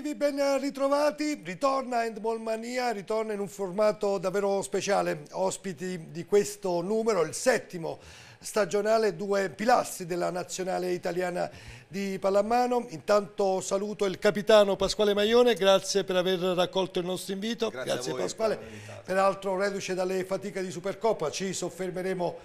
sportivi, ben ritrovati. Ritorna Handball Mania, ritorna in un formato davvero speciale. Ospiti di questo numero, il settimo stagionale, due pilastri della nazionale italiana di pallamano. Intanto saluto il capitano Pasquale Maione, grazie per aver raccolto il nostro invito. Grazie, grazie voi, Pasquale. Peraltro reduce dalle fatiche di Supercoppa, ci soffermeremo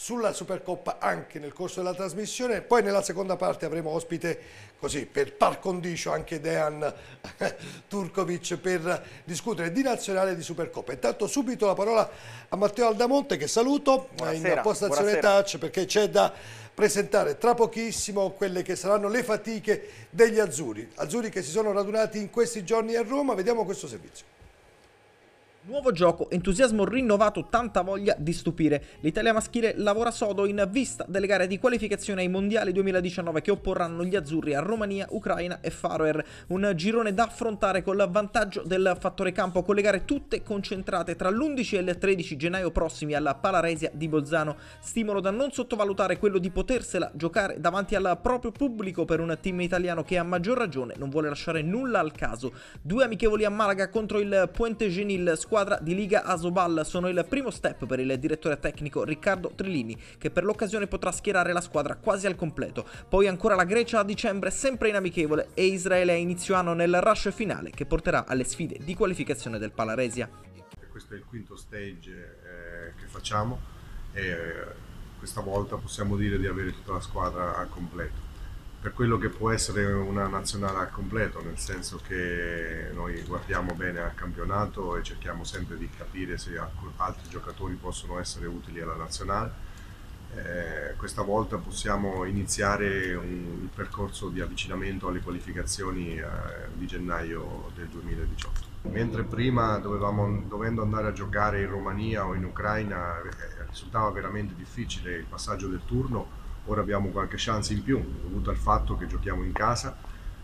sulla Supercoppa anche nel corso della trasmissione. Poi nella seconda parte avremo ospite, così per par condicio, anche Dejan Turkovic per discutere di nazionale e di Supercoppa. Intanto subito la parola a Matteo Aldamonte che saluto buonasera, in postazione buonasera. touch perché c'è da presentare tra pochissimo quelle che saranno le fatiche degli azzurri. Azzurri che si sono radunati in questi giorni a Roma, vediamo questo servizio. Nuovo gioco, entusiasmo rinnovato, tanta voglia di stupire. L'Italia maschile lavora sodo in vista delle gare di qualificazione ai Mondiali 2019 che opporranno gli azzurri a Romania, Ucraina e Faroer. Un girone da affrontare con l'avvantaggio del fattore campo con le gare tutte concentrate tra l'11 e il 13 gennaio prossimi alla Palaresia di Bolzano. Stimolo da non sottovalutare quello di potersela giocare davanti al proprio pubblico per un team italiano che a maggior ragione non vuole lasciare nulla al caso. Due amichevoli a Malaga contro il Puente Genil, squadra squadra di Liga Asobal sono il primo step per il direttore tecnico Riccardo Trilini, che per l'occasione potrà schierare la squadra quasi al completo. Poi ancora la Grecia a dicembre sempre in amichevole e Israele a inizio anno nel rush finale che porterà alle sfide di qualificazione del Palaresia. Questo è il quinto stage eh, che facciamo e eh, questa volta possiamo dire di avere tutta la squadra al completo per quello che può essere una nazionale al completo, nel senso che noi guardiamo bene al campionato e cerchiamo sempre di capire se altri giocatori possono essere utili alla nazionale. Eh, questa volta possiamo iniziare un, un, percorso di avvicinamento alle qualificazioni eh, di gennaio del 2018. Mentre prima dovevamo, dovendo andare a giocare in Romania o in Ucraina eh, risultava veramente difficile il passaggio del turno, Ora abbiamo qualche chance in più, dovuto al fatto che giochiamo in casa,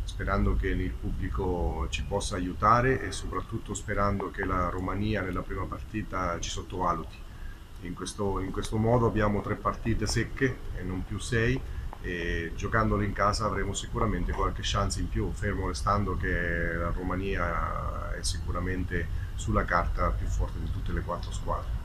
sperando che il pubblico ci possa aiutare e soprattutto sperando che la Romania nella prima partita ci sottovaluti. In questo, in questo modo abbiamo tre partite secche e non più sei e giocandole in casa avremo sicuramente qualche chance in più, fermo restando che la Romania è sicuramente sulla carta più forte di tutte le quattro squadre.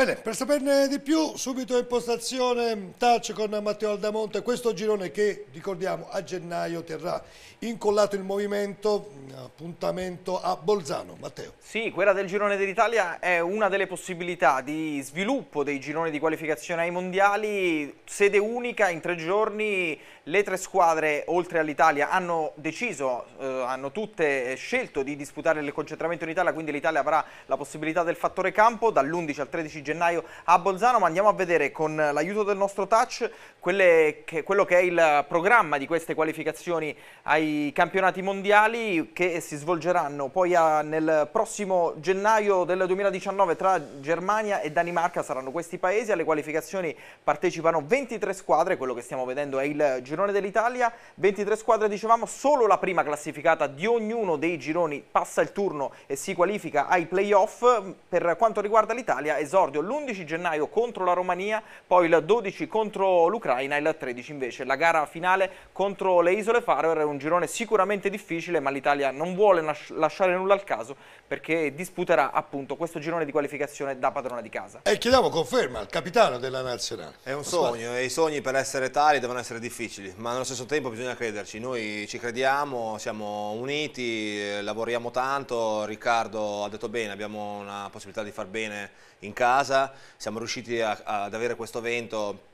Bene, per saperne di più, subito impostazione touch con Matteo Aldamonte. Questo girone che, ricordiamo, a gennaio terrà incollato il movimento, appuntamento a Bolzano. Matteo. Sì, quella del girone dell'Italia è una delle possibilità di sviluppo dei gironi di qualificazione ai mondiali. Sede unica, in tre giorni le tre squadre, oltre all'Italia, hanno deciso, eh, hanno tutte scelto di disputare il concentramento in Italia, quindi l'Italia avrà la possibilità del fattore campo dall'11 al 13 gennaio gennaio a Bolzano, ma andiamo a vedere con l'aiuto del nostro touch che, quello che è il programma di queste qualificazioni ai campionati mondiali che si svolgeranno poi a, nel prossimo gennaio del 2019 tra Germania e Danimarca saranno questi paesi, alle qualificazioni partecipano 23 squadre, quello che stiamo vedendo è il girone dell'Italia, 23 squadre dicevamo, solo la prima classificata di ognuno dei gironi passa il turno e si qualifica ai playoff, per quanto riguarda l'Italia esordio esordio l'11 gennaio contro la Romania, poi il 12 contro l'Ucraina e il 13 invece la gara finale contro le Isole Faroe è un girone sicuramente difficile ma l'Italia non vuole lasciare nulla al caso perché disputerà appunto questo girone di qualificazione da padrona di casa. E chiediamo conferma al capitano della nazionale. È un sogno e i sogni per essere tali devono essere difficili ma nello stesso tempo bisogna crederci, noi ci crediamo, siamo uniti, eh, lavoriamo tanto, Riccardo ha detto bene, abbiamo una possibilità di far bene in casa, siamo riusciti a, ad avere questo evento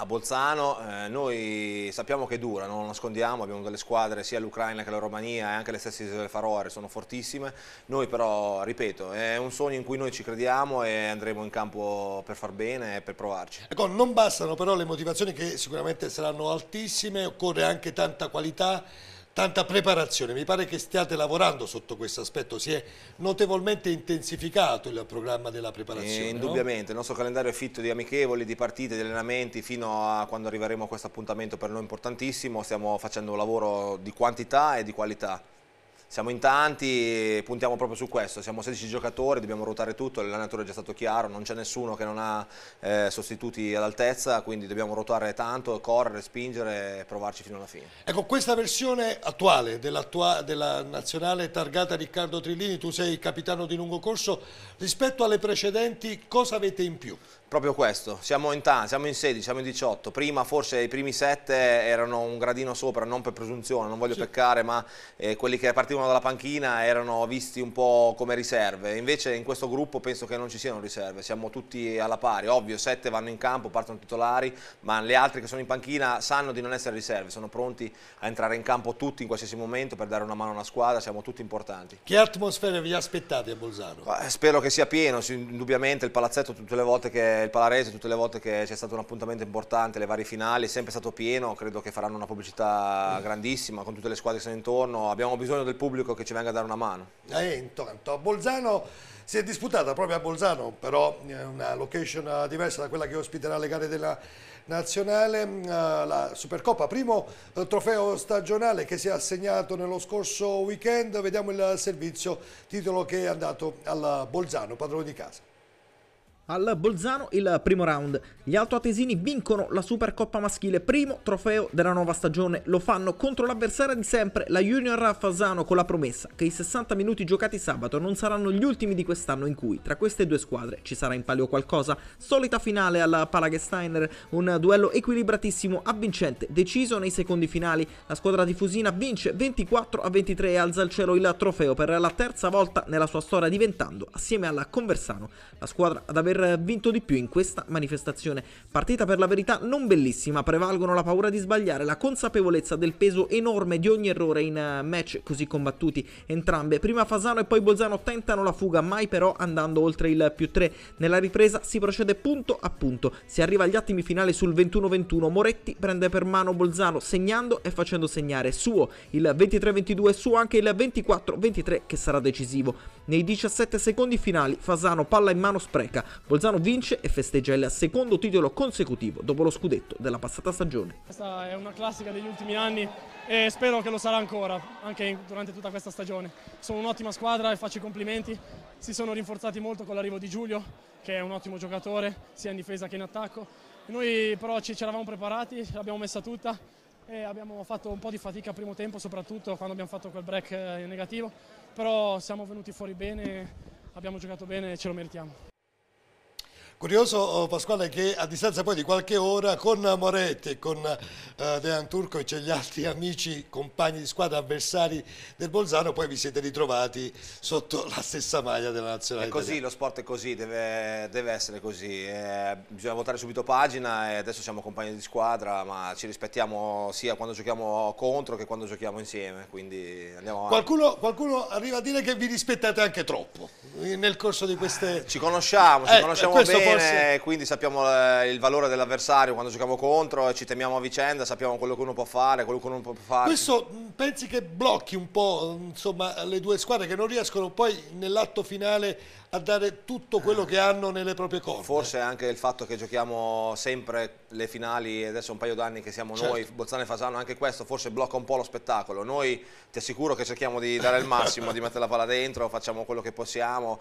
a Bolzano, eh, noi sappiamo che dura, non lo nascondiamo, abbiamo delle squadre sia l'Ucraina che la Romania e anche le stesse isole Faroe sono fortissime, noi però, ripeto, è un sogno in cui noi ci crediamo e andremo in campo per far bene e per provarci. Ecco, non bastano però le motivazioni che sicuramente saranno altissime, occorre anche tanta qualità tanta preparazione. Mi pare che stiate lavorando sotto questo aspetto, si è notevolmente intensificato il programma della preparazione. Eh, indubbiamente, no? il nostro calendario è fitto di amichevoli, di partite, di allenamenti, fino a quando arriveremo a questo appuntamento per noi importantissimo, stiamo facendo un lavoro di quantità e di qualità siamo in tanti, puntiamo proprio su questo, siamo 16 giocatori, dobbiamo ruotare tutto, l'allenatore è già stato chiaro, non c'è nessuno che non ha eh, sostituti all'altezza, quindi dobbiamo ruotare tanto, correre, spingere e provarci fino alla fine. Ecco, questa versione attuale della nazionale targata Riccardo Trillini, tu sei capitano di lungo corso, rispetto alle precedenti cosa avete in più? Proprio questo, siamo in tanti, siamo in 16, siamo in 18, prima forse i primi 7 erano un gradino sopra, non per presunzione, non voglio sì. peccare, ma eh, quelli che partivano dalla panchina erano visti un po' come riserve, invece in questo gruppo penso che non ci siano riserve, siamo tutti alla pari, ovvio 7 vanno in campo, partono titolari, ma le altre che sono in panchina sanno di non essere riserve, sono pronti a entrare in campo tutti in qualsiasi momento per dare una mano alla squadra, siamo tutti importanti. Che atmosfera vi aspettate a Bolzano? Spero che sia pieno, indubbiamente il palazzetto tutte le volte che il Palarese tutte le volte che c'è stato un appuntamento importante, le varie finali, è sempre stato pieno, credo che faranno una pubblicità grandissima con tutte le squadre che sono intorno, abbiamo bisogno del pubblico che ci venga a dare una mano. E eh, intanto a Bolzano si è disputata proprio a Bolzano, però è eh, una location eh, diversa da quella che ospiterà le gare della nazionale, mm, la Supercoppa, primo trofeo stagionale che si è assegnato nello scorso weekend, vediamo il servizio, titolo che è andato al Bolzano, padrone di casa al Bolzano il primo round. Gli altoatesini vincono la Supercoppa maschile, primo trofeo della nuova stagione. Lo fanno contro l'avversaria di sempre, la Junior Raffasano, con la promessa che i 60 minuti giocati sabato non saranno gli ultimi di quest'anno in cui tra queste due squadre ci sarà in palio qualcosa. Solita finale al Palagesteiner, un duello equilibratissimo, avvincente, deciso nei secondi finali. La squadra di Fusina vince 24 a 23 e alza al cielo il trofeo per la terza volta nella sua storia diventando, assieme alla Conversano, la squadra ad aver aver vinto di più in questa manifestazione. Partita per la verità non bellissima, prevalgono la paura di sbagliare, la consapevolezza del peso enorme di ogni errore in eh, match così combattuti. Entrambe, prima Fasano e poi Bolzano tentano la fuga, mai però andando oltre il più 3. Nella ripresa si procede punto a punto, si arriva agli attimi finali sul 21-21, Moretti prende per mano Bolzano segnando e facendo segnare suo il 23-22 e suo anche il 24-23 che sarà decisivo. Nei 17 secondi finali Fasano palla in mano spreca, Bolzano vince e festeggia il secondo titolo consecutivo dopo lo scudetto della passata stagione. Questa è una classica degli ultimi anni e spero che lo sarà ancora, anche durante tutta questa stagione. Sono un'ottima squadra e faccio i complimenti, si sono rinforzati molto con l'arrivo di Giulio, che è un ottimo giocatore, sia in difesa che in attacco. Noi però ci eravamo preparati, l'abbiamo messa tutta, e abbiamo fatto un po' di fatica al primo tempo, soprattutto quando abbiamo fatto quel break eh, negativo però siamo venuti fuori bene, abbiamo giocato bene e ce lo meritiamo. Curioso oh, Pasquale che a distanza poi di qualche ora con Moretti, e con eh, De Anturco e c'è gli altri amici, compagni di squadra, avversari del Bolzano, poi vi siete ritrovati sotto la stessa maglia della nazionale. È così, italiana. lo sport è così, deve, deve essere così. Eh, bisogna votare subito pagina e adesso siamo compagni di squadra, ma ci rispettiamo sia quando giochiamo contro che quando giochiamo insieme. Quindi andiamo avanti. Qualcuno, arriva a dire che vi rispettate anche troppo eh, nel corso di queste... Ci conosciamo, ci eh, conosciamo bene forse... quindi sappiamo eh, il valore dell'avversario quando giochiamo contro, ci temiamo a vicenda, sappiamo quello che uno può fare, quello che uno può fare. Questo mm, pensi che blocchi un po' mm, insomma, le due squadre che non riescono poi nell'atto finale a dare tutto quello che hanno nelle proprie corde? Forse anche il fatto che giochiamo sempre le finali, adesso un paio d'anni che siamo certo. noi, Bozzano e Fasano, anche questo forse blocca un po' lo spettacolo. Noi ti assicuro che cerchiamo di dare il massimo, di mettere la palla dentro, facciamo quello che possiamo.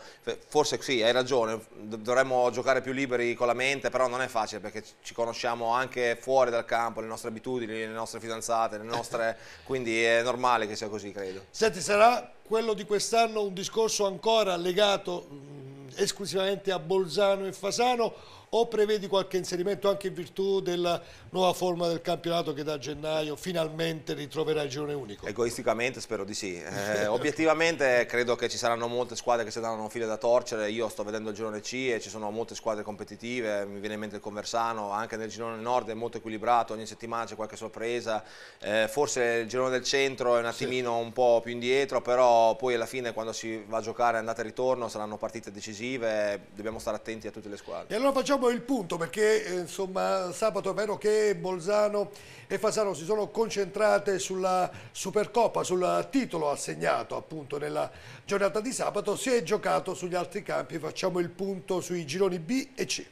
Forse sì, hai ragione, dovremmo giocare giocare più liberi con la mente, però non è facile perché ci conosciamo anche fuori dal campo, le nostre abitudini, le nostre fidanzate, le nostre... quindi è normale che sia così, credo. Senti, sarà quello di quest'anno un discorso ancora legato mm, esclusivamente a Bolzano e Fasano o prevedi qualche inserimento anche in virtù della nuova forma del campionato che da gennaio finalmente ritroverà il girone unico? Egoisticamente spero di sì, eh, obiettivamente credo che ci saranno molte squadre che si danno file da torcere, io sto vedendo il girone C e ci sono molte squadre competitive, mi viene in mente il Conversano, anche nel girone nord è molto equilibrato, ogni settimana c'è qualche sorpresa, eh, forse il girone del centro è un attimino sì. un po' più indietro, però poi alla fine quando si va a giocare andata e ritorno saranno partite decisive, dobbiamo stare attenti a tutte le squadre. E allora facciamo Facciamo il punto perché eh, insomma, sabato è vero che Bolzano e Fasano si sono concentrate sulla Supercoppa, sul titolo assegnato appunto nella giornata di sabato, si è giocato sugli altri campi, facciamo il punto sui gironi B e C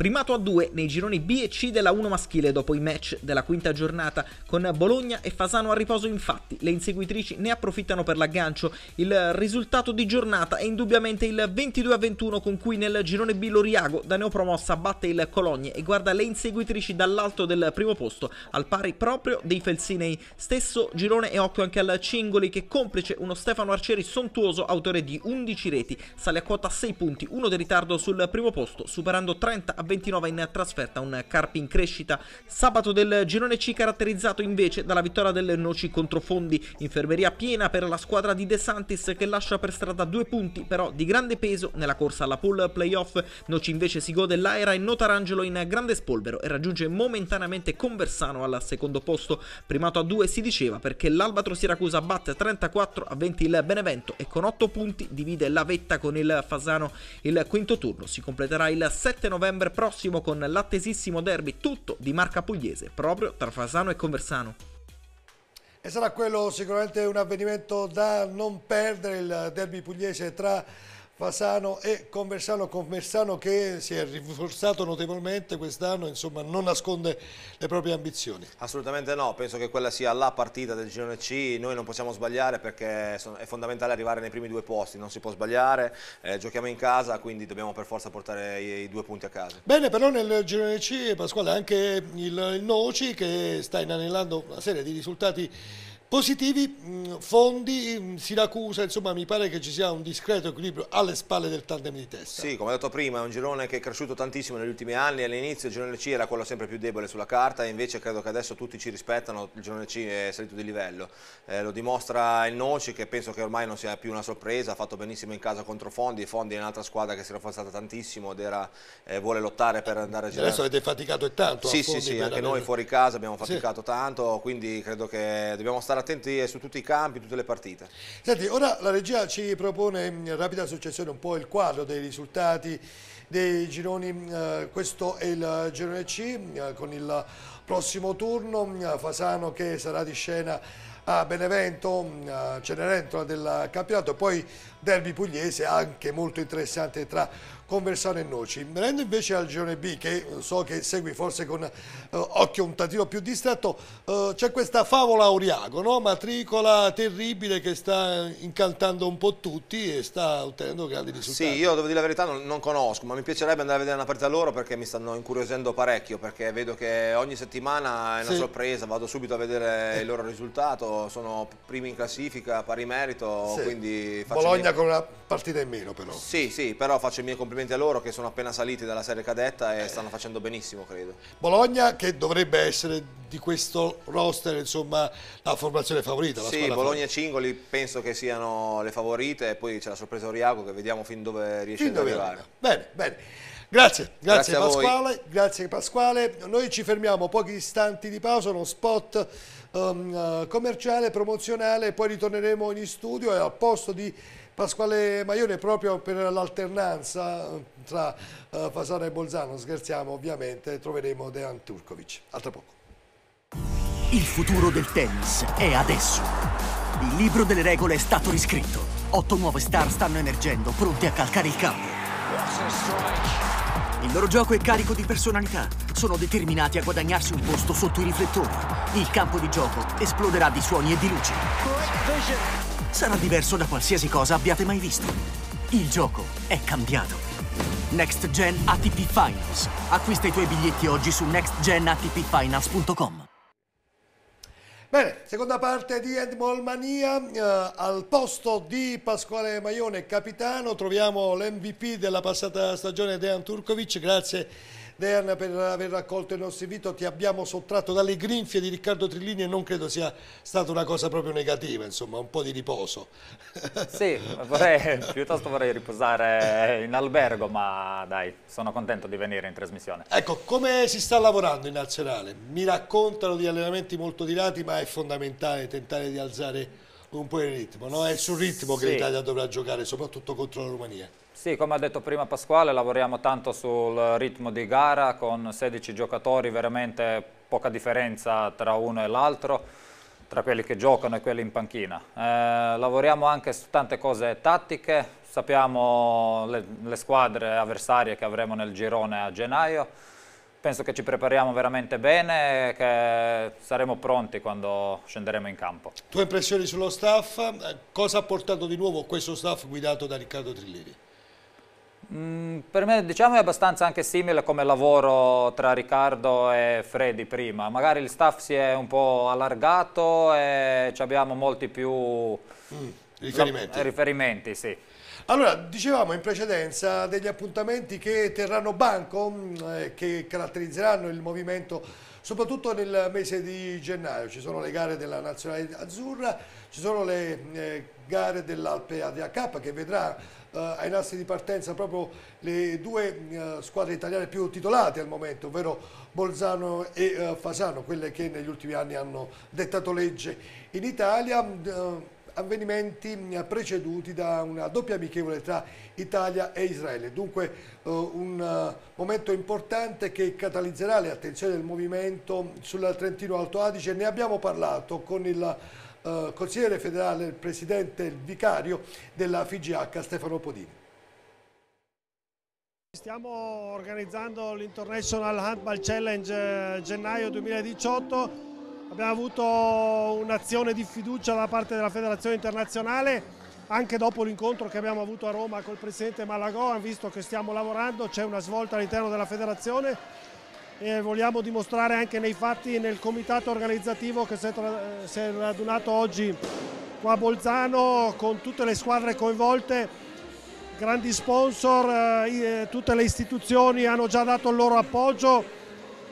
primato a 2 nei gironi B e C della 1 maschile dopo i match della quinta giornata con Bologna e Fasano a riposo infatti le inseguitrici ne approfittano per l'aggancio il risultato di giornata è indubbiamente il 22 a 21 con cui nel girone B Loriago da neopromossa batte il Cologne e guarda le inseguitrici dall'alto del primo posto al pari proprio dei Felsinei stesso girone e occhio anche al Cingoli che complice uno Stefano Arcieri sontuoso autore di 11 reti sale a quota 6 punti uno di ritardo sul primo posto superando 30 a 20 29 in trasferta, un Carpi in crescita. Sabato del girone C caratterizzato invece dalla vittoria del Noci contro Fondi, infermeria piena per la squadra di De Santis che lascia per strada due punti però di grande peso nella corsa alla pool playoff. Noci invece si gode l'Aera e Notarangelo in grande spolvero e raggiunge momentaneamente Conversano al secondo posto. Primato a 2 si diceva perché l'Albatro Siracusa batte 34 a 20 il Benevento e con 8 punti divide la vetta con il Fasano. Il quinto turno si completerà il 7 novembre prossimo con l'attesissimo derby tutto di marca pugliese proprio tra Fasano e Conversano. E sarà quello sicuramente un avvenimento da non perdere il derby pugliese tra Fasano e Conversano, Conversano che si è rinforzato notevolmente quest'anno, insomma non nasconde le proprie ambizioni. Assolutamente no, penso che quella sia la partita del girone C, noi non possiamo sbagliare perché è fondamentale arrivare nei primi due posti, non si può sbagliare, eh, giochiamo in casa quindi dobbiamo per forza portare i, i, due punti a casa. Bene, però nel girone C Pasquale anche il, il Noci che sta inanellando una serie di risultati Positivi mm, Fondi, mm, Siracusa, insomma mi pare che ci sia un discreto equilibrio alle spalle del tandem di testa. Sì, come ho detto prima, è un girone che è cresciuto tantissimo negli ultimi anni, all'inizio il girone C era quello sempre più debole sulla carta, invece credo che adesso tutti ci rispettano, il girone C è salito di livello, eh, lo dimostra il Noci che penso che ormai non sia più una sorpresa, ha fatto benissimo in casa contro Fondi, Fondi è un'altra squadra che si è rafforzata tantissimo ed era, eh, vuole lottare per andare a girare. Adesso avete faticato e tanto. Sì, sì, sì, anche noi fuori casa abbiamo faticato sì. tanto, quindi credo che dobbiamo stare stare attenti eh, su tutti i campi, tutte le partite. Senti, ora la regia ci propone in mm, rapida successione un po' il quadro dei risultati dei gironi, mm, eh, questo è il eh, girone C mm, con il prossimo turno, Fasano che sarà di scena a Benevento, Cenerentola del campionato, poi derby pugliese anche molto interessante tra con Versano e Noci. Venendo invece al girone B, che so che segui forse con eh, occhio un tantino più distratto, eh, c'è questa favola Auriago, no? matricola terribile che sta incantando un po' tutti e sta ottenendo grandi risultati. Sì, io devo dire la verità, non, non conosco, ma mi piacerebbe andare a vedere una partita loro perché mi stanno incuriosendo parecchio, perché vedo che ogni settimana è una sì. sorpresa, vado subito a vedere eh. il loro risultato, sono primi in classifica, pari merito, sì. quindi... Bologna mie... con una partita in meno però. Sì, sì, però faccio i miei complimenti complimenti a loro che sono appena saliti dalla serie cadetta e stanno facendo benissimo, credo. Bologna che dovrebbe essere di questo roster, insomma, la formazione favorita. La sì, Bologna favorita. e Cingoli penso che siano le favorite e poi c'è la sorpresa Oriago che vediamo fin dove riesce fin ad dove arrivare. Arriva. Bene, bene. Grazie, grazie, grazie Pasquale, grazie Pasquale. Noi ci fermiamo pochi istanti di pausa, uno spot um, eh, commerciale, promozionale, poi ritorneremo in studio e al posto di Pasquale Maione proprio per l'alternanza tra eh, Fasano e Bolzano, scherziamo ovviamente, troveremo Dejan Turkovic. A tra poco. Il futuro del tennis è adesso. Il libro delle regole è stato riscritto. Otto nuove star stanno emergendo, pronte a calcare il campo. Il loro gioco è carico di personalità. Sono determinati a guadagnarsi un posto sotto i riflettori. Il campo di gioco esploderà di suoni e di luce. luci sarà diverso da qualsiasi cosa abbiate mai visto. Il gioco è cambiato. Next Gen ATP Finals. Acquista i tuoi biglietti oggi su nextgenatpfinals.com. Bene, seconda parte di Handball Mania, eh, al posto di Pasquale Maione capitano troviamo l'MVP della passata stagione Dean Turkovic, grazie Dean per aver raccolto il nostro invito, ti abbiamo sottratto dalle grinfie di Riccardo Trillini e non credo sia stata una cosa proprio negativa, insomma un po' di riposo. Sì, vorrei, piuttosto vorrei riposare in albergo, ma dai, sono contento di venire in trasmissione. Ecco, come si sta lavorando in nazionale? Mi raccontano di allenamenti molto dilati, ma è fondamentale tentare di alzare un po' il ritmo, no? È sul ritmo sì. che l'Italia dovrà giocare, soprattutto contro la Romania. Sì, come ha detto prima Pasquale, lavoriamo tanto sul ritmo di gara con 16 giocatori, veramente poca differenza tra uno e l'altro, tra quelli che giocano e quelli in panchina. Eh, lavoriamo anche su tante cose tattiche, sappiamo le, le squadre avversarie che avremo nel girone a gennaio, penso che ci prepariamo veramente bene e che saremo pronti quando scenderemo in campo. Tue impressioni sullo staff, eh, cosa ha portato di nuovo questo staff guidato da Riccardo Trilleri? Mm, per me diciamo, è abbastanza anche simile come lavoro tra Riccardo e Freddy prima, magari il staff si è un po' allargato e abbiamo molti più mm, riferimenti. La, riferimenti sì. Allora, dicevamo in precedenza degli appuntamenti che terranno banco, mm, eh, che caratterizzeranno il movimento soprattutto nel mese di gennaio. Ci sono le gare della Nazionale Azzurra, ci sono le eh, gare dell'Alpe ADH che vedrà eh, ai nastri di partenza proprio le due eh, squadre italiane più titolate al momento, ovvero Bolzano e eh, Fasano, quelle che negli ultimi anni hanno dettato legge in Italia eh, avvenimenti mm, preceduti da una doppia amichevole tra Italia e Israele. Dunque eh, un eh, momento importante che catalizzerà le attenzioni del movimento sul Trentino Alto Adige. Ne abbiamo parlato con il eh, consigliere federale, il presidente, il vicario della FGH Stefano Podini. Stiamo organizzando l'International Handball Challenge eh, gennaio 2018, abbiamo avuto un'azione di fiducia da parte della Federazione Internazionale, anche dopo l'incontro che abbiamo avuto a Roma col Presidente Malagò, visto che stiamo lavorando, c'è una svolta all'interno della Federazione eh, vogliamo dimostrare anche nei fatti nel comitato organizzativo che si è, eh, si è radunato oggi qua a Bolzano con tutte le squadre coinvolte grandi sponsor, eh, eh, tutte le istituzioni hanno già dato il loro appoggio,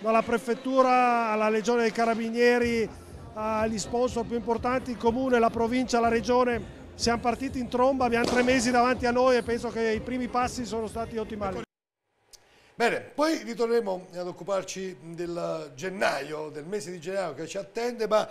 dalla prefettura alla Legione dei Carabinieri, agli sponsor più importanti, il comune, la provincia, la regione. Siamo partiti in tromba, abbiamo tre mesi davanti a noi e penso che i primi passi sono stati ottimali. Bene, poi ritorneremo ad occuparci del gennaio, del mese di gennaio che ci attende, ma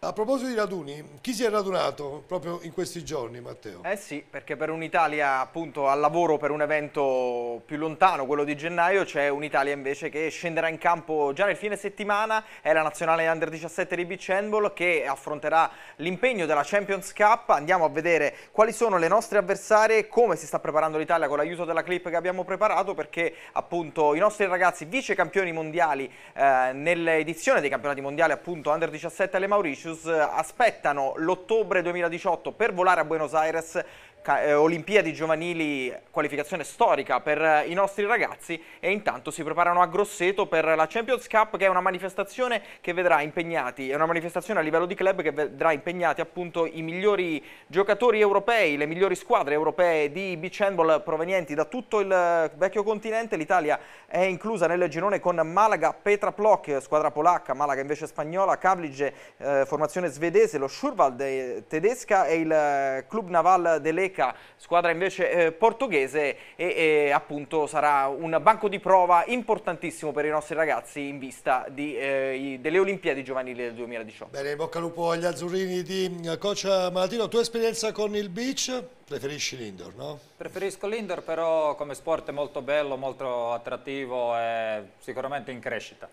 a proposito di raduni, chi si è radunato proprio in questi giorni, Matteo? Eh sì, perché per un'Italia appunto al lavoro per un evento più lontano, quello di gennaio, c'è un'Italia invece che scenderà in campo già nel fine settimana, è la nazionale under 17 di beach handball che affronterà l'impegno della Champions Cup. Andiamo a vedere quali sono le nostre avversarie, come si sta preparando l'Italia con l'aiuto della clip che abbiamo preparato, perché appunto i nostri ragazzi vice campioni mondiali eh, nell'edizione dei campionati mondiali appunto under 17 alle Mauricio Mauritius eh, aspettano l'ottobre 2018 per volare a Buenos Aires eh, Olimpiadi giovanili qualificazione storica per eh, i nostri ragazzi e intanto si preparano a Grosseto per la Champions Cup che è una manifestazione che vedrà impegnati, è una manifestazione a livello di club che vedrà impegnati appunto i migliori giocatori europei, le migliori squadre europee di beach handball provenienti da tutto il eh, vecchio continente, l'Italia è inclusa nel girone con Malaga, Petra Plock, squadra polacca, Malaga invece spagnola, Kavlige, eh, formazione svedese, lo Schurwald tedesca e il Club Naval dell'Eca Benfica, squadra invece eh, portoghese e, e, appunto sarà un banco di prova importantissimo per i nostri ragazzi in vista di, eh, delle Olimpiadi giovanili del 2018. Bene, bocca al lupo agli azzurrini di eh, Coach Malatino, tua esperienza con il beach? Preferisci l'indoor, no? Preferisco l'indoor, però come sport è molto bello, molto attrattivo e sicuramente in crescita.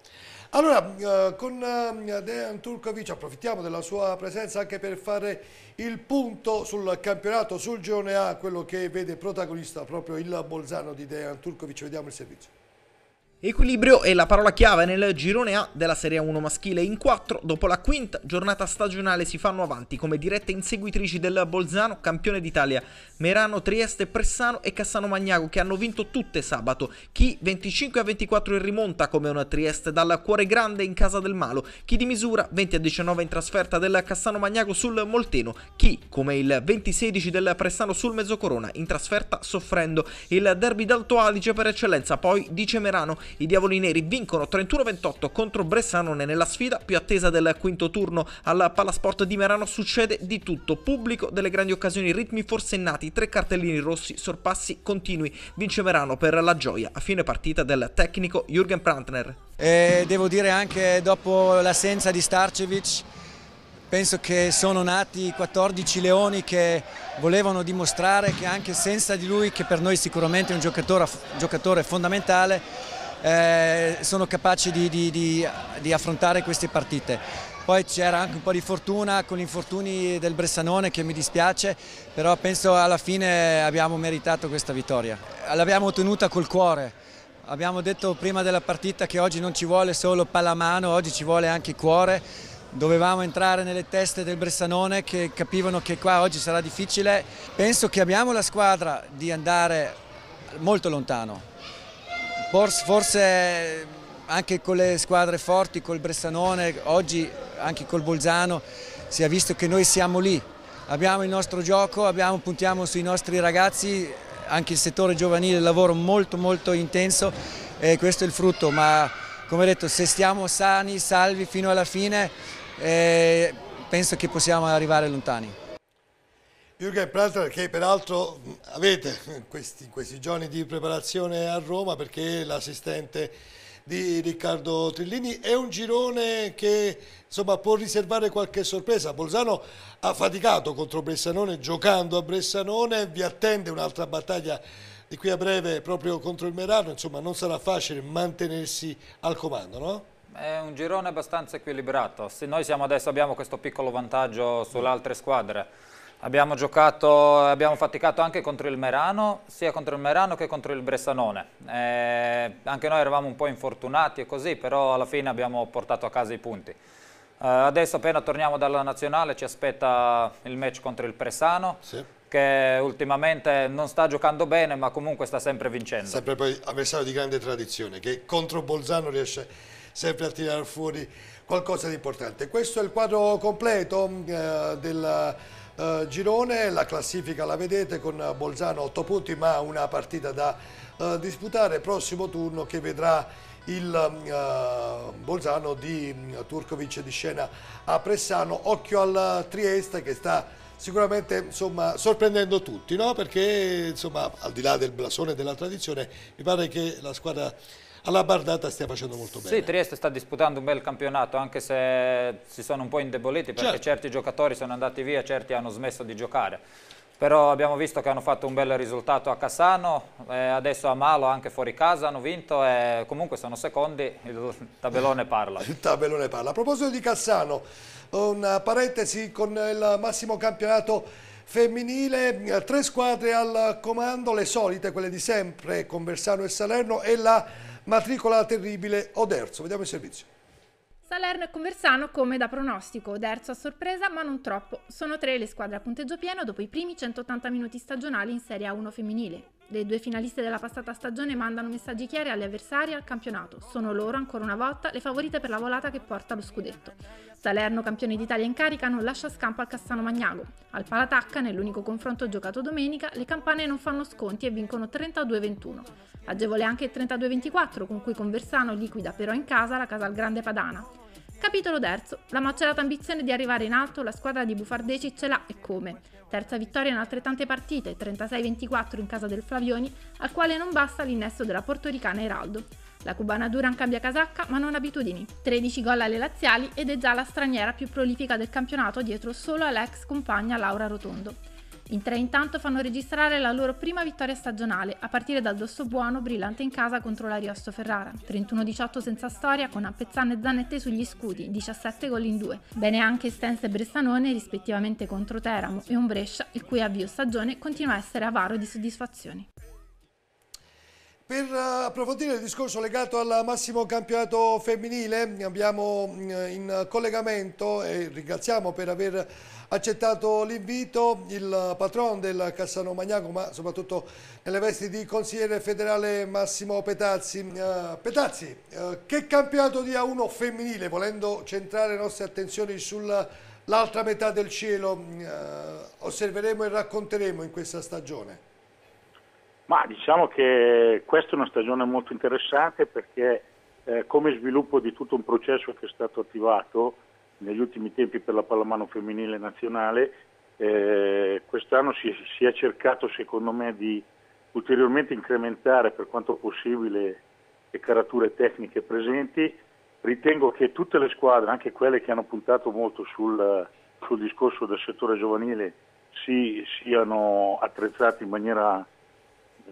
Allora, eh, con eh, Dejan Turkovic approfittiamo della sua presenza anche per fare il punto sul campionato, sul girone A, quello che vede protagonista proprio il Bolzano di Dejan Turkovic. Vediamo il servizio. Equilibrio è la parola chiave nel girone A della Serie 1 maschile. In quattro, dopo la quinta giornata stagionale, si fanno avanti come dirette inseguitrici del Bolzano, campione d'Italia, Merano, Trieste, Pressano e Cassano Magnago che hanno vinto tutte sabato. Chi 25 a 24 in rimonta come una Trieste dal cuore grande in casa del Malo, chi di misura 20 a 19 in trasferta del Cassano Magnago sul Molteno, chi come il 20-16 del Pressano sul Mezzocorona in trasferta soffrendo il derby d'Alto Adige per eccellenza, poi dice Merano i diavoli neri vincono 31-28 contro Bressanone nella sfida più attesa del quinto turno. Al Palasport di Merano succede di tutto. Pubblico, delle grandi occasioni, ritmi forsennati, tre cartellini rossi, sorpassi continui. Vince Merano per la gioia a fine partita del tecnico Jürgen Prantner. E devo dire anche dopo l'assenza di Starcevic penso che sono nati 14 leoni che volevano dimostrare che anche senza di lui, che per noi sicuramente è un giocatore, un giocatore fondamentale, eh, sono capaci di, di, di, di affrontare queste partite. Poi c'era anche un po' di fortuna con gli infortuni del Bressanone che mi dispiace, però penso alla fine abbiamo meritato questa vittoria. L'abbiamo ottenuta col cuore. Abbiamo detto prima della partita che oggi non ci vuole solo pallamano, oggi ci vuole anche cuore. Dovevamo entrare nelle teste del Bressanone che capivano che qua oggi sarà difficile. Penso che abbiamo la squadra di andare molto lontano Forse anche con le squadre forti, col Bressanone, oggi anche col Bolzano, si è visto che noi siamo lì. Abbiamo il nostro gioco, abbiamo, puntiamo sui nostri ragazzi, anche il settore giovanile, il lavoro molto molto intenso e questo è il frutto, ma come detto se stiamo sani, salvi fino alla fine eh, penso che possiamo arrivare lontani. Jürgen Prantner che peraltro avete in questi, questi giorni di preparazione a Roma perché è l'assistente di Riccardo Trillini è un girone che insomma, può riservare qualche sorpresa Bolzano ha faticato contro Bressanone giocando a Bressanone vi attende un'altra battaglia di qui a breve proprio contro il Merano insomma non sarà facile mantenersi al comando no? È un girone abbastanza equilibrato, Se noi adesso abbiamo questo piccolo vantaggio sulle altre squadre Abbiamo, giocato, abbiamo faticato anche contro il Merano, sia contro il Merano che contro il Bressanone. Eh, anche noi eravamo un po' infortunati e così, però alla fine abbiamo portato a casa i punti. Eh, adesso appena torniamo dalla nazionale ci aspetta il match contro il Pressano, sì. che ultimamente non sta giocando bene ma comunque sta sempre vincendo. Sempre poi avversario di grande tradizione, che contro Bolzano riesce sempre a tirare fuori qualcosa di importante. Questo è il quadro completo eh, della eh, girone, la classifica la vedete con eh, Bolzano 8 punti ma una partita da eh, disputare, prossimo turno che vedrà il mm, eh, Bolzano di mm, Turkovic di scena a Pressano, occhio al Trieste che sta sicuramente insomma, sorprendendo tutti, no? perché insomma, al di là del blasone e della tradizione mi pare che la squadra alla Bardata stia facendo molto bene. Sì, Trieste sta disputando un bel campionato, anche se si sono un po' indeboliti perché certo. certi giocatori sono andati via, certi hanno smesso di giocare. Però abbiamo visto che hanno fatto un bel risultato a Cassano, eh, adesso a Malo anche fuori casa hanno vinto e comunque sono secondi, il tabellone parla. il tabellone parla. A proposito di Cassano, una parentesi con il massimo campionato femminile, tre squadre al comando, le solite, quelle di sempre, Conversano e Salerno e la matricola terribile Oderzo. Vediamo il servizio. Salerno e Conversano come da pronostico, Oderzo a sorpresa ma non troppo. Sono tre le squadre a punteggio pieno dopo i primi 180 minuti stagionali in Serie A1 femminile le due finaliste della passata stagione mandano messaggi chiari agli avversari e al campionato. Sono loro, ancora una volta, le favorite per la volata che porta lo scudetto. Salerno, campione d'Italia in carica, non lascia scampo al Cassano Magnago. Al Palatacca, nell'unico confronto giocato domenica, le campane non fanno sconti e vincono 32-21. Agevole anche il 32-24, con cui Conversano liquida però in casa la Casal Grande Padana. Capitolo terzo. La macerata ambizione di arrivare in alto, la squadra di Bufardeci ce l'ha e come. Terza vittoria in altrettante partite, 36-24 in casa del Flavioni, al quale non basta l'innesto della portoricana Heraldo. La cubana Duran cambia casacca ma non abitudini. 13 gol alle laziali ed è già la straniera più prolifica del campionato dietro solo all'ex compagna Laura Rotondo. In tre intanto fanno registrare la loro prima vittoria stagionale, a partire dal dosso buono brillante in casa contro l'Ariosto Ferrara. 31-18 senza storia con Appezzano e Zanette sugli scudi, 17 gol in due. Bene anche Stense e Bressanone rispettivamente contro Teramo e un Brescia, il cui avvio stagione continua a essere avaro di soddisfazioni. Per eh, approfondire il discorso legato al massimo campionato femminile abbiamo mm, in collegamento e ringraziamo per aver accettato l'invito il patron del Cassano Magnaco, ma soprattutto nelle vesti di consigliere federale Massimo Petazzi. Uh, Petazzi, uh, che campionato di A1 femminile, volendo centrare le nostre attenzioni sull'altra metà del cielo, uh, osserveremo e racconteremo in questa stagione? Ma diciamo che questa è una stagione molto interessante perché eh, come sviluppo di tutto un processo che è stato attivato negli ultimi tempi per la pallamano femminile nazionale, eh, quest'anno si, si, è cercato secondo me di ulteriormente incrementare per quanto possibile le carature tecniche presenti. Ritengo che tutte le squadre, anche quelle che hanno puntato molto sul, sul discorso del settore giovanile, si, siano attrezzate in maniera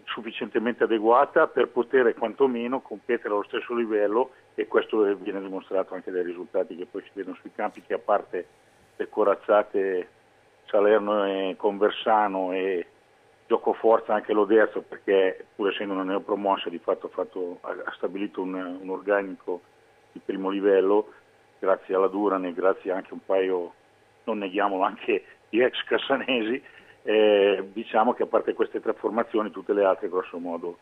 sufficientemente adeguata per poter quantomeno competere allo stesso livello e questo viene dimostrato anche dai risultati che poi si vedono sui campi che a parte le corazzate Salerno e Conversano e gioco forza anche l'Oderzo perché pur essendo una neopromossa di fatto, fatto ha, stabilito un, un, organico di primo livello grazie alla Duran e grazie anche a un paio, non neghiamolo, anche di ex cassanesi eh, diciamo che a parte queste tre formazioni tutte le altre grosso modo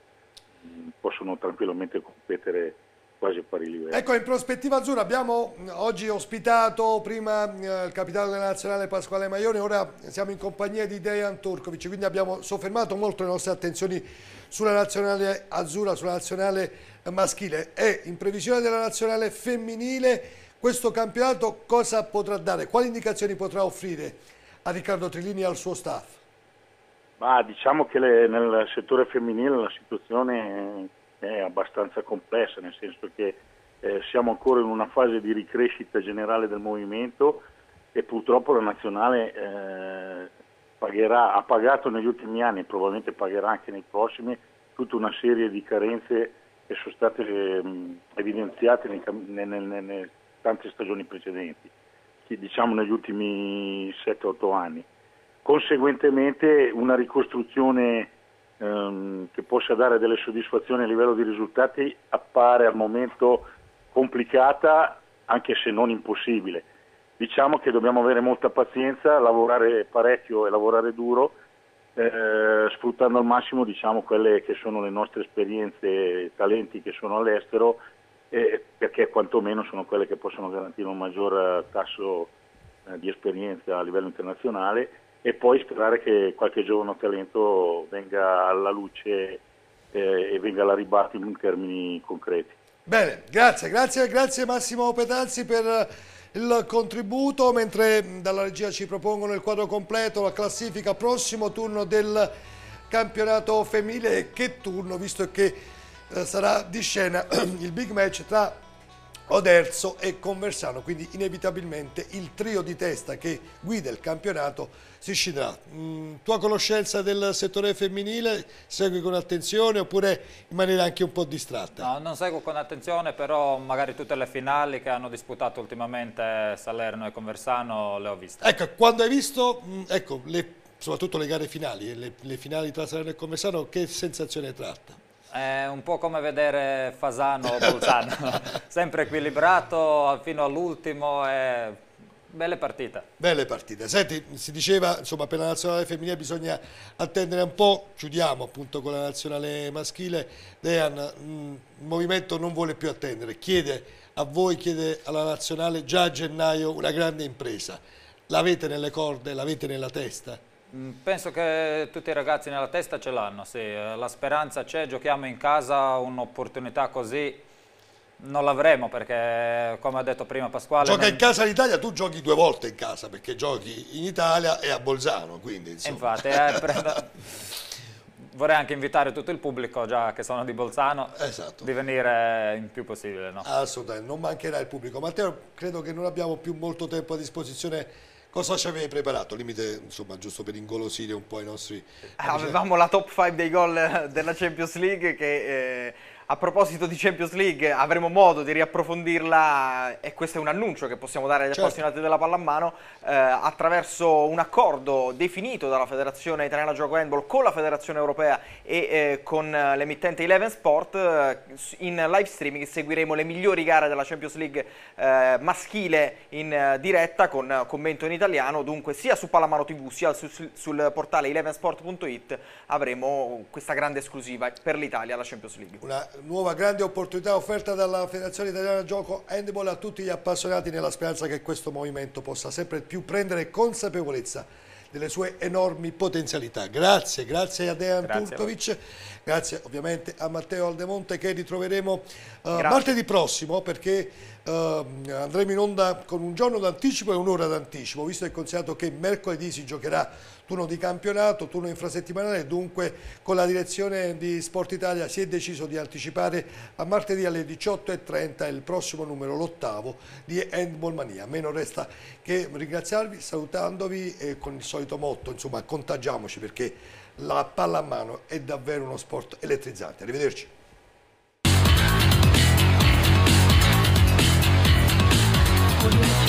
mm, possono tranquillamente competere quasi a pari livello. Ecco, in prospettiva azzurra abbiamo oggi ospitato prima eh, il capitano della nazionale Pasquale Maione, ora siamo in compagnia di Dejan Turkovic, quindi abbiamo soffermato molto le nostre attenzioni sulla nazionale azzurra, sulla nazionale maschile e in previsione della nazionale femminile questo campionato cosa potrà dare? Quali indicazioni potrà offrire a Riccardo Trilini e al suo staff? Ma diciamo che le, nel settore femminile la situazione è abbastanza complessa, nel senso che eh, siamo ancora in una fase di ricrescita generale del movimento e purtroppo la nazionale eh, pagherà, ha pagato negli ultimi anni e probabilmente pagherà anche nei prossimi tutta una serie di carenze che sono state eh, evidenziate nelle, nelle tante stagioni precedenti, diciamo negli ultimi 7-8 anni. Conseguentemente una ricostruzione ehm, che possa dare delle soddisfazioni a livello di risultati appare al momento complicata, anche se non impossibile. Diciamo che dobbiamo avere molta pazienza, lavorare parecchio e lavorare duro, eh, sfruttando al massimo diciamo, quelle che sono le nostre esperienze, talenti che sono all'estero, eh, perché quantomeno sono quelle che possono garantire un maggior eh, tasso eh, di esperienza a livello internazionale e poi sperare che qualche giovane talento venga alla luce eh, e venga alla ribalta in termini concreti. Bene, grazie, grazie, grazie Massimo Petanzi per il contributo, mentre mm, dalla regia ci propongono il quadro completo, la classifica, prossimo turno del campionato femminile che turno, visto che eh, sarà di scena il big match tra Oderzo e Conversano, quindi inevitabilmente il trio di testa che guida il campionato si sciderà. Mm, tua conoscenza del settore femminile segui con attenzione oppure in maniera anche un po' distratta? No, non seguo con attenzione, però magari tutte le finali che hanno disputato ultimamente Salerno e Conversano le ho viste. Ecco, quando hai visto mm, ecco, le, soprattutto le gare finali, le, le finali tra Salerno e Conversano, che sensazione tratta? È un po' come vedere Fasano o Bolzano, sempre equilibrato fino all'ultimo e Belle partite. Belle partite. Senti, si diceva, insomma, per la nazionale femminile bisogna attendere un po', chiudiamo appunto con la nazionale maschile. Dean, mm, il movimento non vuole più attendere, chiede a voi, chiede alla nazionale già a gennaio una grande impresa. L'avete nelle corde, l'avete nella testa? Mm, penso che tutti i ragazzi nella testa ce l'hanno, sì. Eh, la speranza c'è, giochiamo in casa, un'opportunità così non l'avremo perché come ha detto prima Pasquale... Gioca non... in casa in Italia, tu giochi due volte in casa perché giochi in Italia e a Bolzano, quindi Infatti, eh, prendo... vorrei anche invitare tutto il pubblico, già che sono di Bolzano, esatto. di venire il più possibile. No? Assolutamente, non mancherà il pubblico. Matteo, credo che non abbiamo più molto tempo a disposizione Cosa ci avevi preparato? Limite, insomma, giusto per ingolosire un po' i nostri... Eh, avevamo la top 5 dei gol della Champions League che... Eh a proposito di Champions League avremo modo di riapprofondirla e questo è un annuncio che possiamo dare agli certo. appassionati della pallamano eh, attraverso un accordo definito dalla Federazione Italiana Gioco Handball con la Federazione Europea e eh, con l'emittente Eleven Sport eh, in live streaming seguiremo le migliori gare della Champions League eh, maschile in eh, diretta con commento in italiano dunque sia su Pallamano TV sia su, sul portale elevensport.it avremo questa grande esclusiva per l'Italia alla Champions League. Una nuova grande opportunità offerta dalla Federazione Italiana Gioco Handball a tutti gli appassionati nella speranza che questo movimento possa sempre più prendere consapevolezza delle sue enormi potenzialità. Grazie, grazie a Dejan Turkovic, grazie ovviamente a Matteo Aldemonte che ritroveremo uh, martedì prossimo perché uh, andremo in onda con un giorno d'anticipo e un'ora d'anticipo, visto e considerato che mercoledì si giocherà turno di campionato, turno infrasettimanale, dunque con la direzione di Sport Italia si è deciso di anticipare a martedì alle 18.30 il prossimo numero, l'ottavo di Handball Mania. A me non resta che ringraziarvi salutandovi e con il solito motto, insomma contagiamoci perché la palla a mano è davvero uno sport elettrizzante. Arrivederci. Thank you.